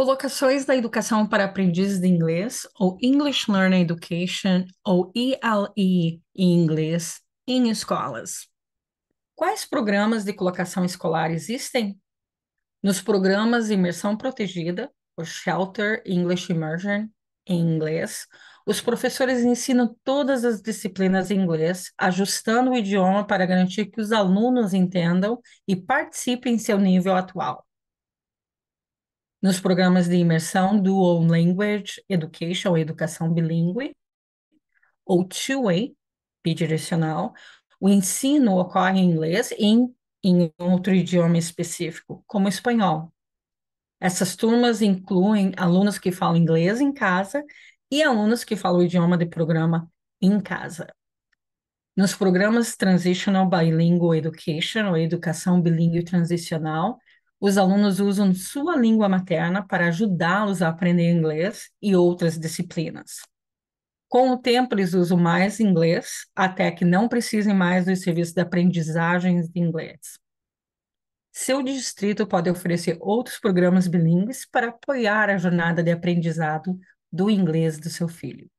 Colocações da Educação para Aprendizes de Inglês, ou English Learning Education, ou ELE em inglês, em escolas. Quais programas de colocação escolar existem? Nos programas de imersão protegida, ou Shelter English Immersion, em inglês, os professores ensinam todas as disciplinas em inglês, ajustando o idioma para garantir que os alunos entendam e participem em seu nível atual nos programas de imersão Dual Language Education, ou educação bilingue, ou two-way, bidirecional. O ensino ocorre em inglês e em, em outro idioma específico, como espanhol. Essas turmas incluem alunos que falam inglês em casa e alunos que falam o idioma de programa em casa. Nos programas Transitional Bilingual Education, ou Educação Bilingue Transicional, os alunos usam sua língua materna para ajudá-los a aprender inglês e outras disciplinas. Com o tempo, eles usam mais inglês, até que não precisem mais dos serviços de aprendizagem de inglês. Seu distrito pode oferecer outros programas bilíngues para apoiar a jornada de aprendizado do inglês do seu filho.